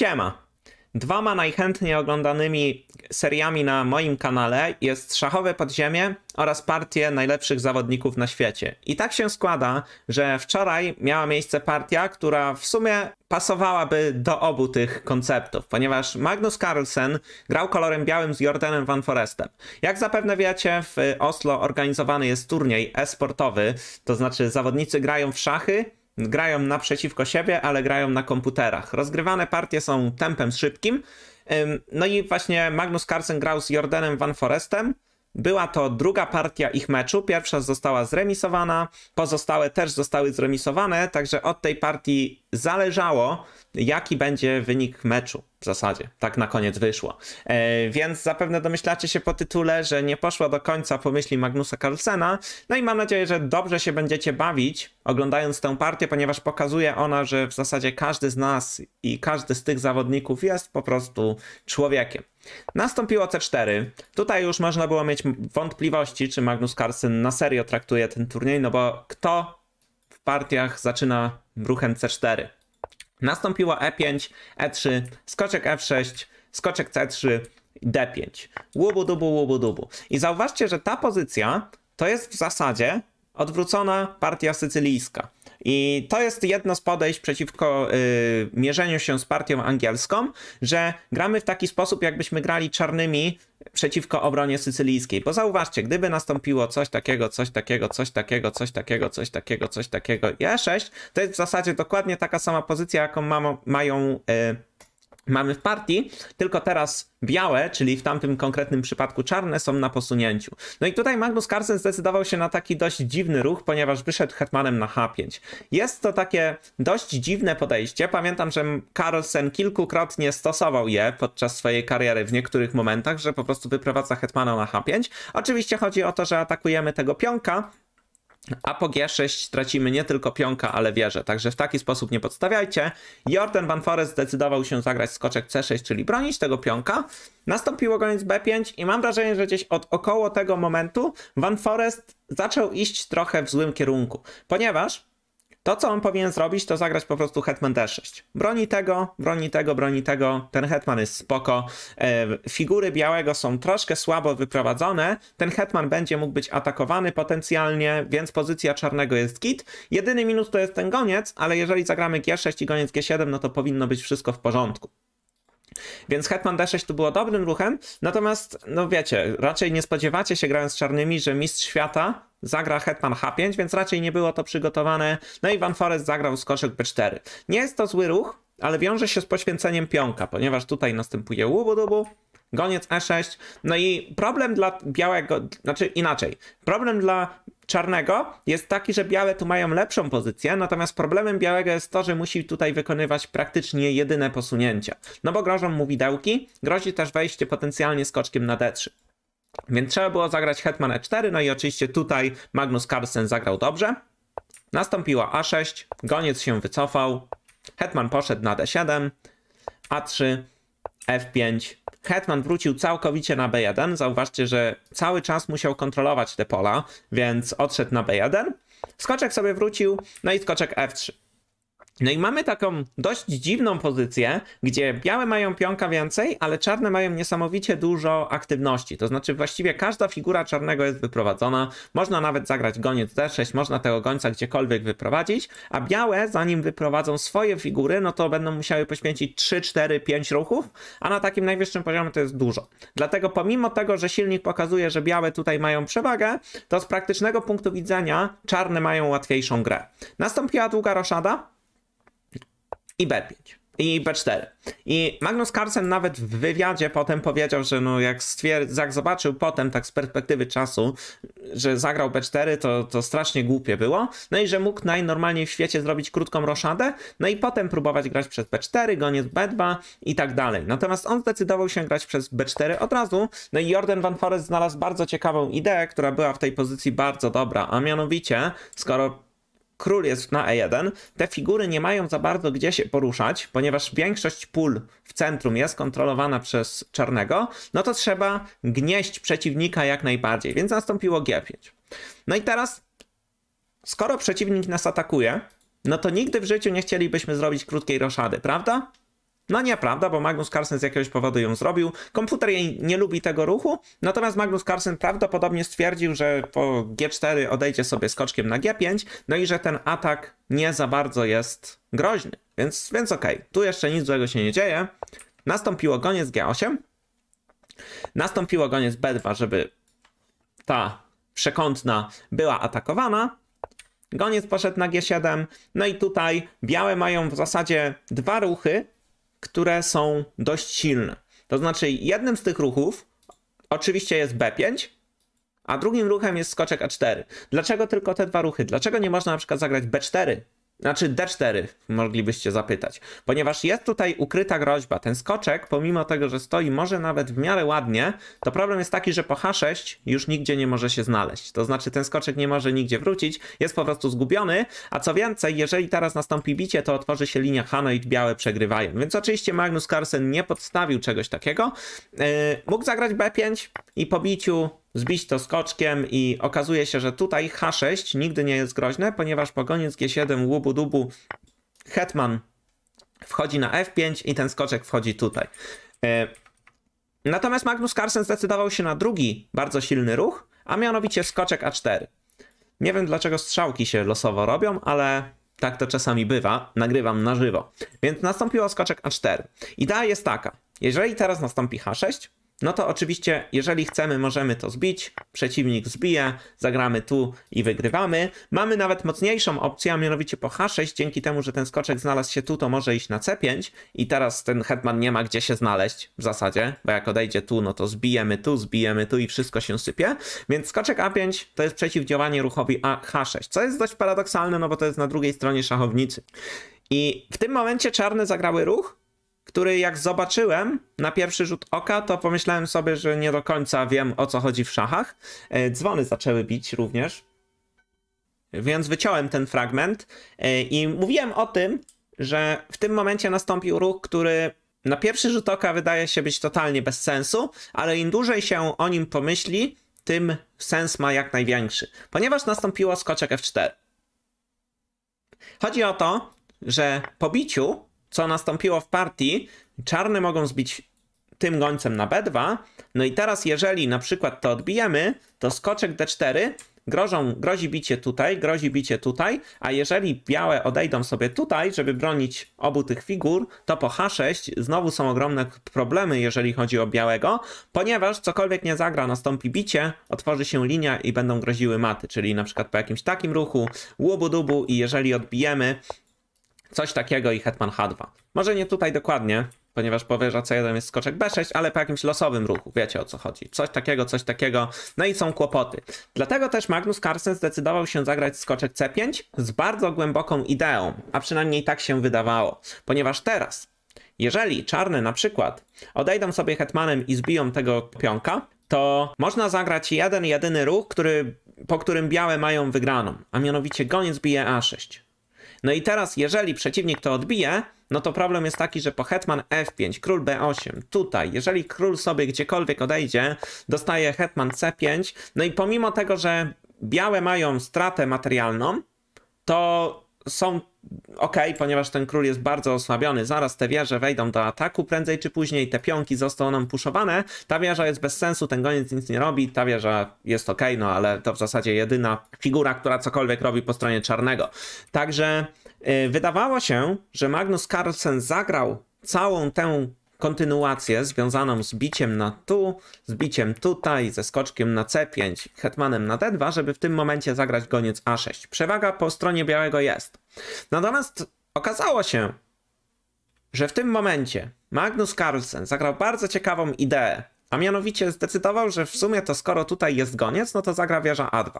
Siema! Dwoma najchętniej oglądanymi seriami na moim kanale jest Szachowe Podziemie oraz partie najlepszych zawodników na świecie. I tak się składa, że wczoraj miała miejsce partia, która w sumie pasowałaby do obu tych konceptów, ponieważ Magnus Carlsen grał kolorem białym z Jordanem Van Forestem. Jak zapewne wiecie, w Oslo organizowany jest turniej e-sportowy, to znaczy zawodnicy grają w szachy, grają naprzeciwko siebie, ale grają na komputerach. Rozgrywane partie są tempem szybkim. No i właśnie Magnus Carlsen grał z Jordanem Van Forestem. Była to druga partia ich meczu. Pierwsza została zremisowana, pozostałe też zostały zremisowane, także od tej partii zależało, jaki będzie wynik meczu w zasadzie. Tak na koniec wyszło. E, więc zapewne domyślacie się po tytule, że nie poszła do końca pomyśli Magnusa Carlsena. No i mam nadzieję, że dobrze się będziecie bawić oglądając tę partię, ponieważ pokazuje ona, że w zasadzie każdy z nas i każdy z tych zawodników jest po prostu człowiekiem. Nastąpiło C4. Tutaj już można było mieć wątpliwości, czy Magnus Carlsen na serio traktuje ten turniej, no bo kto w partiach zaczyna ruchem C4? Nastąpiło E5, E3, skoczek F6, skoczek C3, D5. Łubu dubu, łubu dubu. I zauważcie, że ta pozycja to jest w zasadzie odwrócona partia sycylijska. I to jest jedno z podejść przeciwko y, mierzeniu się z partią angielską, że gramy w taki sposób, jakbyśmy grali czarnymi przeciwko obronie sycylijskiej. Bo zauważcie, gdyby nastąpiło coś takiego, coś takiego, coś takiego, coś takiego, coś takiego, coś takiego, E6, to jest w zasadzie dokładnie taka sama pozycja, jaką ma, mają. Y, mamy w partii, tylko teraz białe, czyli w tamtym konkretnym przypadku czarne, są na posunięciu. No i tutaj Magnus Carlsen zdecydował się na taki dość dziwny ruch, ponieważ wyszedł hetmanem na H5. Jest to takie dość dziwne podejście. Pamiętam, że Carlsen kilkukrotnie stosował je podczas swojej kariery w niektórych momentach, że po prostu wyprowadza hetmana na H5. Oczywiście chodzi o to, że atakujemy tego pionka, a po G6 tracimy nie tylko pionka, ale wieżę, także w taki sposób nie podstawiajcie. Jordan Van Forest zdecydował się zagrać skoczek C6, czyli bronić tego pionka. Nastąpiło koniec B5 i mam wrażenie, że gdzieś od około tego momentu Van Forest zaczął iść trochę w złym kierunku, ponieważ to, co on powinien zrobić, to zagrać po prostu Hetman D6. Broni tego, broni tego, broni tego. Ten Hetman jest spoko. E, figury białego są troszkę słabo wyprowadzone. Ten Hetman będzie mógł być atakowany potencjalnie, więc pozycja czarnego jest git. Jedyny minus to jest ten goniec, ale jeżeli zagramy G6 i goniec G7, no to powinno być wszystko w porządku. Więc Hetman D6 tu było dobrym ruchem, natomiast, no wiecie, raczej nie spodziewacie się grając z czarnymi, że mistrz świata zagra hetman h5, więc raczej nie było to przygotowane. No i Van Forest zagrał z koszyk b4. Nie jest to zły ruch, ale wiąże się z poświęceniem pionka, ponieważ tutaj następuje łubu-dubu, goniec e6. No i problem dla białego, znaczy inaczej, problem dla czarnego jest taki, że białe tu mają lepszą pozycję, natomiast problemem białego jest to, że musi tutaj wykonywać praktycznie jedyne posunięcia. No bo grożą mu widełki, grozi też wejście potencjalnie skoczkiem na d3. Więc trzeba było zagrać hetman e4, no i oczywiście tutaj Magnus Carlsen zagrał dobrze. Nastąpiła a6, goniec się wycofał, hetman poszedł na d7, a3, f5. Hetman wrócił całkowicie na b1, zauważcie, że cały czas musiał kontrolować te pola, więc odszedł na b1. Skoczek sobie wrócił, no i skoczek f3. No i mamy taką dość dziwną pozycję, gdzie białe mają pionka więcej, ale czarne mają niesamowicie dużo aktywności. To znaczy właściwie każda figura czarnego jest wyprowadzona. Można nawet zagrać goniec D6, można tego gońca gdziekolwiek wyprowadzić, a białe zanim wyprowadzą swoje figury, no to będą musiały poświęcić 3, 4, 5 ruchów, a na takim najwyższym poziomie to jest dużo. Dlatego pomimo tego, że silnik pokazuje, że białe tutaj mają przewagę, to z praktycznego punktu widzenia czarne mają łatwiejszą grę. Nastąpiła długa roszada, i B5 i B4. I Magnus Carlsen nawet w wywiadzie potem powiedział, że no jak, stwierd- jak zobaczył potem, tak z perspektywy czasu, że zagrał B4, to, to strasznie głupie było. No i że mógł najnormalniej w świecie zrobić krótką roszadę, no i potem próbować grać przez B4, goniec B2 i tak dalej. Natomiast on zdecydował się grać przez B4 od razu. No i Jordan Van Forest znalazł bardzo ciekawą ideę, która była w tej pozycji bardzo dobra, a mianowicie, skoro król jest na E1, te figury nie mają za bardzo gdzie się poruszać, ponieważ większość pól w centrum jest kontrolowana przez czarnego, no to trzeba gnieść przeciwnika jak najbardziej, więc nastąpiło G5. No i teraz, skoro przeciwnik nas atakuje, no to nigdy w życiu nie chcielibyśmy zrobić krótkiej roszady, prawda? No nieprawda, bo Magnus Carlsen z jakiegoś powodu ją zrobił. Komputer jej nie lubi tego ruchu, natomiast Magnus Carlsen prawdopodobnie stwierdził, że po G4 odejdzie sobie skoczkiem na G5, no i że ten atak nie za bardzo jest groźny. Więc, więc okej, okay. tu jeszcze nic złego się nie dzieje. Nastąpiło goniec G8. Nastąpiło goniec B2, żeby ta przekątna była atakowana. Goniec poszedł na G7. No i tutaj białe mają w zasadzie dwa ruchy, które są dość silne. To znaczy, jednym z tych ruchów oczywiście jest B5, a drugim ruchem jest skoczek A4. Dlaczego tylko te dwa ruchy? Dlaczego nie można na przykład zagrać B4 znaczy D4 moglibyście zapytać, ponieważ jest tutaj ukryta groźba. Ten skoczek, pomimo tego, że stoi może nawet w miarę ładnie, to problem jest taki, że po H6 już nigdzie nie może się znaleźć. To znaczy ten skoczek nie może nigdzie wrócić, jest po prostu zgubiony, a co więcej, jeżeli teraz nastąpi bicie, to otworzy się linia Hano i białe przegrywają. Więc oczywiście Magnus Carlsen nie podstawił czegoś takiego. Yy, mógł zagrać B5 i po biciu zbić to skoczkiem i okazuje się, że tutaj H6 nigdy nie jest groźne, ponieważ pogoniec G7, łubu dubu, hetman wchodzi na F5 i ten skoczek wchodzi tutaj. E, natomiast Magnus Carlsen zdecydował się na drugi bardzo silny ruch, a mianowicie skoczek A4. Nie wiem dlaczego strzałki się losowo robią, ale tak to czasami bywa, nagrywam na żywo. Więc nastąpiło skoczek A4. Idea jest taka, jeżeli teraz nastąpi H6, no to oczywiście, jeżeli chcemy, możemy to zbić. Przeciwnik zbije, zagramy tu i wygrywamy. Mamy nawet mocniejszą opcję, a mianowicie po H6, dzięki temu, że ten skoczek znalazł się tu, to może iść na C5 i teraz ten hetman nie ma gdzie się znaleźć w zasadzie, bo jak odejdzie tu, no to zbijemy tu, zbijemy tu i wszystko się sypie. Więc skoczek A5 to jest przeciwdziałanie ruchowi A H6, co jest dość paradoksalne, no bo to jest na drugiej stronie szachownicy. I w tym momencie czarne zagrały ruch, który jak zobaczyłem na pierwszy rzut oka, to pomyślałem sobie, że nie do końca wiem o co chodzi w szachach. E, dzwony zaczęły bić również. Więc wyciąłem ten fragment e, i mówiłem o tym, że w tym momencie nastąpił ruch, który na pierwszy rzut oka wydaje się być totalnie bez sensu, ale im dłużej się o nim pomyśli, tym sens ma jak największy, ponieważ nastąpiło skoczek F4. Chodzi o to, że po biciu co nastąpiło w partii, czarne mogą zbić tym gońcem na b2. No i teraz, jeżeli na przykład to odbijemy, to skoczek d4 grożą, grozi bicie tutaj, grozi bicie tutaj, a jeżeli białe odejdą sobie tutaj, żeby bronić obu tych figur, to po h6 znowu są ogromne problemy, jeżeli chodzi o białego, ponieważ cokolwiek nie zagra, nastąpi bicie, otworzy się linia i będą groziły maty, czyli na przykład po jakimś takim ruchu, łubu dubu i jeżeli odbijemy, Coś takiego i Hetman H2. Może nie tutaj dokładnie, ponieważ powyżej C1 jest skoczek B6, ale po jakimś losowym ruchu, wiecie o co chodzi. Coś takiego, coś takiego, no i są kłopoty. Dlatego też Magnus Carlsen zdecydował się zagrać skoczek C5 z bardzo głęboką ideą, a przynajmniej tak się wydawało, ponieważ teraz, jeżeli czarne na przykład odejdą sobie hetmanem i zbiją tego pionka, to można zagrać jeden jedyny ruch, który, po którym białe mają wygraną, a mianowicie goniec bije A6. No i teraz, jeżeli przeciwnik to odbije, no to problem jest taki, że po hetman f5, król b8, tutaj, jeżeli król sobie gdziekolwiek odejdzie, dostaje hetman c5, no i pomimo tego, że białe mają stratę materialną, to są ok, ponieważ ten król jest bardzo osłabiony, zaraz te wieże wejdą do ataku prędzej czy później, te pionki zostaną nam puszowane, ta wieża jest bez sensu, ten goniec nic nie robi, ta wieża jest ok, no ale to w zasadzie jedyna figura, która cokolwiek robi po stronie czarnego. Także yy, wydawało się, że Magnus Carlsen zagrał całą tę kontynuację związaną z biciem na tu, z biciem tutaj, ze skoczkiem na c5, hetmanem na d2, żeby w tym momencie zagrać goniec a6. Przewaga po stronie białego jest. Natomiast okazało się, że w tym momencie Magnus Carlsen zagrał bardzo ciekawą ideę, a mianowicie zdecydował, że w sumie to skoro tutaj jest goniec, no to zagra wieża A2.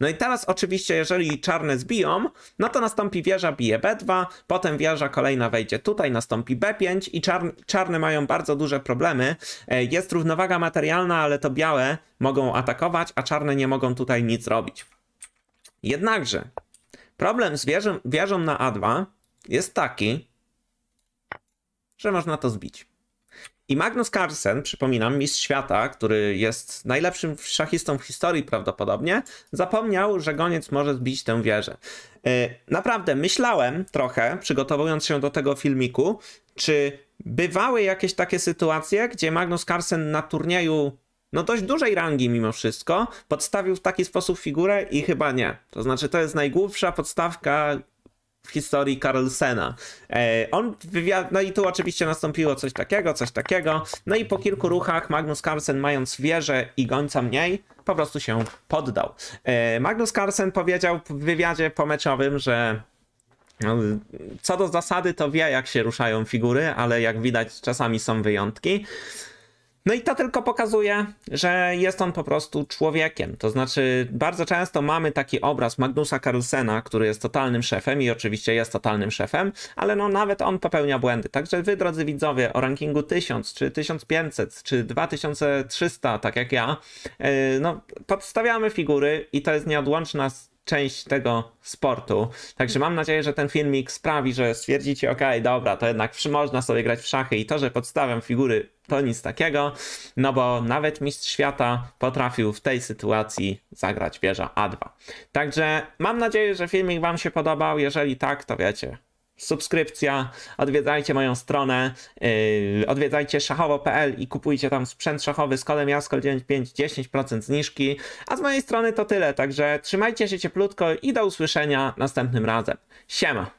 No i teraz oczywiście, jeżeli czarne zbiją, no to nastąpi wieża bije B2, potem wieża kolejna wejdzie tutaj, nastąpi B5 i czar czarne mają bardzo duże problemy. E, jest równowaga materialna, ale to białe mogą atakować, a czarne nie mogą tutaj nic robić. Jednakże problem z wieżą, wieżą na A2 jest taki, że można to zbić. I Magnus Carlsen, przypominam, mistrz świata, który jest najlepszym szachistą w historii prawdopodobnie, zapomniał, że goniec może zbić tę wieżę. E, naprawdę, myślałem trochę, przygotowując się do tego filmiku, czy bywały jakieś takie sytuacje, gdzie Magnus Carlsen na turnieju no dość dużej rangi mimo wszystko, podstawił w taki sposób figurę i chyba nie. To znaczy to jest najgłupsza podstawka, w historii Carlsena. E, on wywiad... No i tu oczywiście nastąpiło coś takiego, coś takiego. No i po kilku ruchach Magnus Carlsen, mając wieżę i gońca mniej, po prostu się poddał. E, Magnus Carlsen powiedział w wywiadzie pomeczowym, że no, co do zasady to wie, jak się ruszają figury, ale jak widać, czasami są wyjątki. No i to tylko pokazuje, że jest on po prostu człowiekiem. To znaczy, bardzo często mamy taki obraz Magnusa Carlsena, który jest totalnym szefem i oczywiście jest totalnym szefem, ale no nawet on popełnia błędy. Także wy, drodzy widzowie, o rankingu 1000, czy 1500, czy 2300, tak jak ja, e, no podstawiamy figury i to jest nieodłączna część tego sportu. Także mam nadzieję, że ten filmik sprawi, że stwierdzicie, ok, dobra, to jednak można sobie grać w szachy i to, że podstawiam figury, to nic takiego, no bo nawet mistrz świata potrafił w tej sytuacji zagrać wieża A2. Także mam nadzieję, że filmik wam się podobał, jeżeli tak, to wiecie, subskrypcja, odwiedzajcie moją stronę, yy, odwiedzajcie szachowo.pl i kupujcie tam sprzęt szachowy z kodem jaskol 95 10% zniżki. A z mojej strony to tyle, także trzymajcie się cieplutko i do usłyszenia następnym razem. Siema!